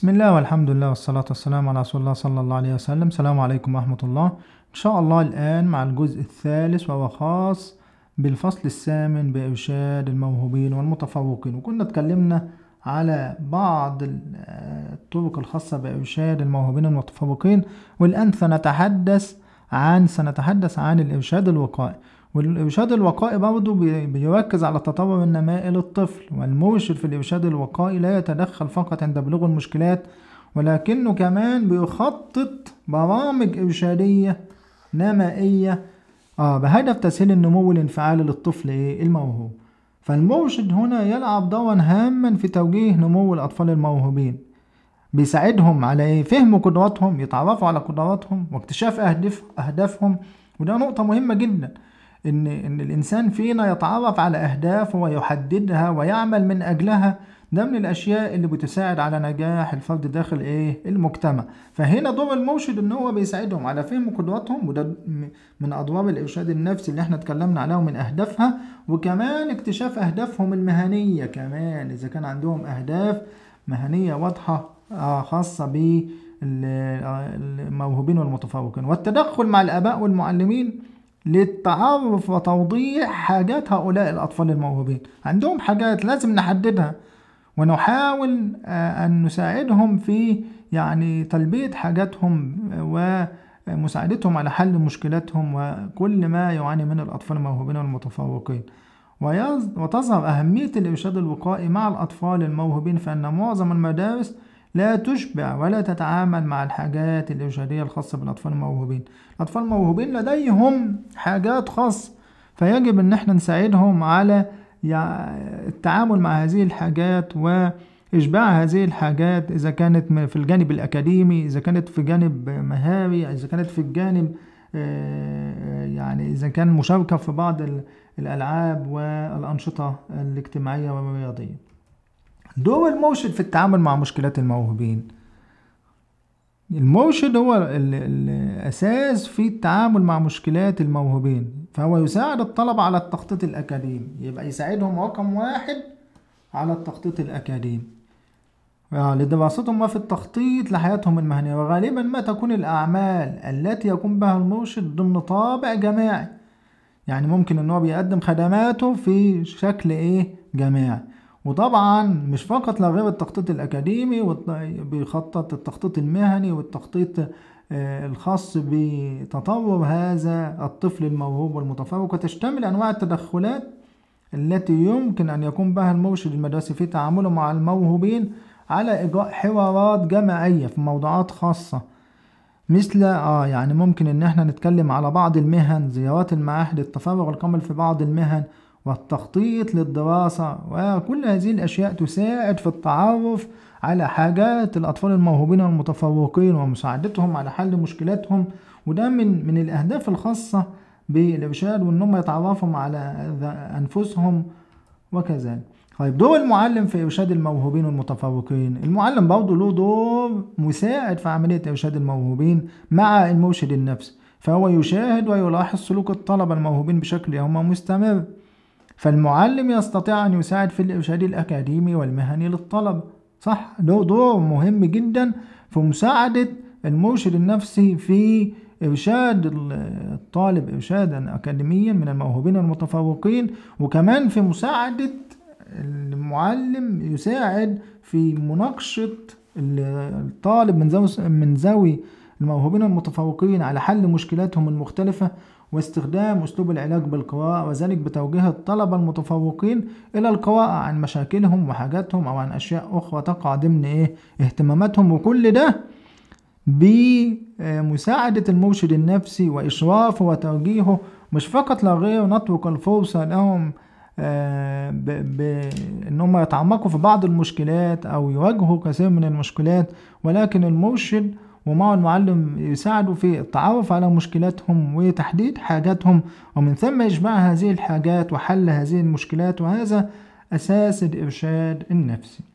بسم الله والحمد لله والصلاة والسلام على رسول الله صلى الله عليه وسلم السلام عليكم ورحمة الله إن شاء الله الآن مع الجزء الثالث وهو خاص بالفصل الثامن بإرشاد الموهوبين والمتفوقين وكنا اتكلمنا على بعض الطرق الخاصة بإرشاد الموهوبين والمتفوقين والآن سنتحدث عن سنتحدث عن الإرشاد الوقائي والإرشاد الوقائي برضه بيركز على تطور النماء للطفل والمرشد في الإرشاد الوقائي لا يتدخل فقط عند بلوغ المشكلات ولكنه كمان بيخطط برامج إرشادية نمائية آه بهدف تسهيل النمو الإنفعالي للطفل إيه الموهوب فالمرشد هنا يلعب دورا هاما في توجيه نمو الأطفال الموهوبين بيساعدهم على إيه؟ فهم قدراتهم يتعرفوا على قدراتهم واكتشاف أهداف أهدافهم وده نقطة مهمة جدا إن, إن الإنسان فينا يتعرف على أهداف ويحددها ويعمل من أجلها ده من الأشياء اللي بتساعد على نجاح الفرد داخل إيه المجتمع فهنا دور المرشد إن هو بيساعدهم على فهم قدراتهم وده من أدوار الإرشاد النفسي اللي إحنا اتكلمنا عليها ومن أهدافها وكمان اكتشاف أهدافهم المهنية كمان إذا كان عندهم أهداف مهنية واضحة آه، خاصة ب آه، الموهوبين والمتفوقين والتدخل مع الآباء والمعلمين للتعرف وتوضيح حاجات هؤلاء الأطفال الموهوبين عندهم حاجات لازم نحددها ونحاول آه، أن نساعدهم في يعني تلبية حاجاتهم ومساعدتهم آه، على حل مشكلاتهم وكل ما يعاني من الأطفال الموهوبين والمتفوقين وتظهر أهمية الإرشاد الوقائي مع الأطفال الموهوبين فإن معظم المدارس لا تشبع ولا تتعامل مع الحاجات الإرشادية الخاصة بالأطفال الموهوبين الأطفال الموهوبين لديهم حاجات خاصة فيجب أن احنا نساعدهم على التعامل مع هذه الحاجات و إشباع هذه الحاجات إذا كانت في الجانب الأكاديمي إذا كانت في جانب مهاري إذا كانت في الجانب آه، يعني إذا كان مشاركة في بعض الألعاب والأنشطة الاجتماعية والرياضية دور المرشد في التعامل مع مشكلات الموهوبين المرشد هو الأساس في التعامل مع مشكلات الموهوبين فهو يساعد الطلبة على التخطيط الأكاديمي يبقى يساعدهم رقم واحد على التخطيط الأكاديمي آه، لدراستهم وفي التخطيط لحياتهم المهنية وغالبا ما تكون الأعمال التي يقوم بها المرشد ضمن طابع جماعي يعني ممكن إن هو بيقدم خدماته في شكل إيه جماعي وطبعا مش فقط لا غير التخطيط الأكاديمي بيخطط التخطيط المهني والتخطيط آه، الخاص بتطور هذا الطفل الموهوب والمتفوق وتشتمل أنواع التدخلات التي يمكن أن يقوم بها المرشد المدرسي في تعامله مع الموهوبين على إجراء حوارات جماعية في موضوعات خاصة مثل آه يعني ممكن إن إحنا نتكلم على بعض المهن زيارات المعاهد التفرغ الكامل في بعض المهن والتخطيط للدراسة وكل هذه الأشياء تساعد في التعرف على حاجات الأطفال الموهوبين المتفوقين ومساعدتهم على حل مشكلاتهم وده من من الأهداف الخاصة بالإرشاد وإنهم يتعرفوا على أنفسهم وكذلك. طيب دور المعلم في إرشاد الموهوبين والمتفوقين، المعلم برضه له دور مساعد في عملية إرشاد الموهوبين مع المرشد النفسي، فهو يشاهد ويلاحظ سلوك الطلبة الموهوبين بشكل يومي مستمر. فالمعلم يستطيع أن يساعد في الإرشاد الأكاديمي والمهني للطلبة صح له دور مهم جدا في مساعدة المرشد النفسي في إرشاد الطالب إرشادا أكاديميا من الموهوبين والمتفوقين وكمان في مساعدة المعلم يساعد في مناقشة الطالب من زاوية من زاوية الموهوبين المتفوقين على حل مشكلاتهم المختلفة واستخدام أسلوب العلاج بالقراءة وذلك بتوجيه الطلبة المتفوقين إلى القراءة عن مشاكلهم وحاجاتهم أو عن أشياء أخرى تقع ضمن إيه اهتماماتهم وكل ده بمساعدة المرشد النفسي وإشرافه وتوجيهه مش فقط لا غير نترك الفرصة لهم آه، بأن هم يتعمقوا في بعض المشكلات أو يواجهوا كثير من المشكلات ولكن المرشد ومعه المعلم يساعده في التعرف على مشكلاتهم وتحديد حاجاتهم ومن ثم يجمع هذه الحاجات وحل هذه المشكلات وهذا أساس الإرشاد النفسي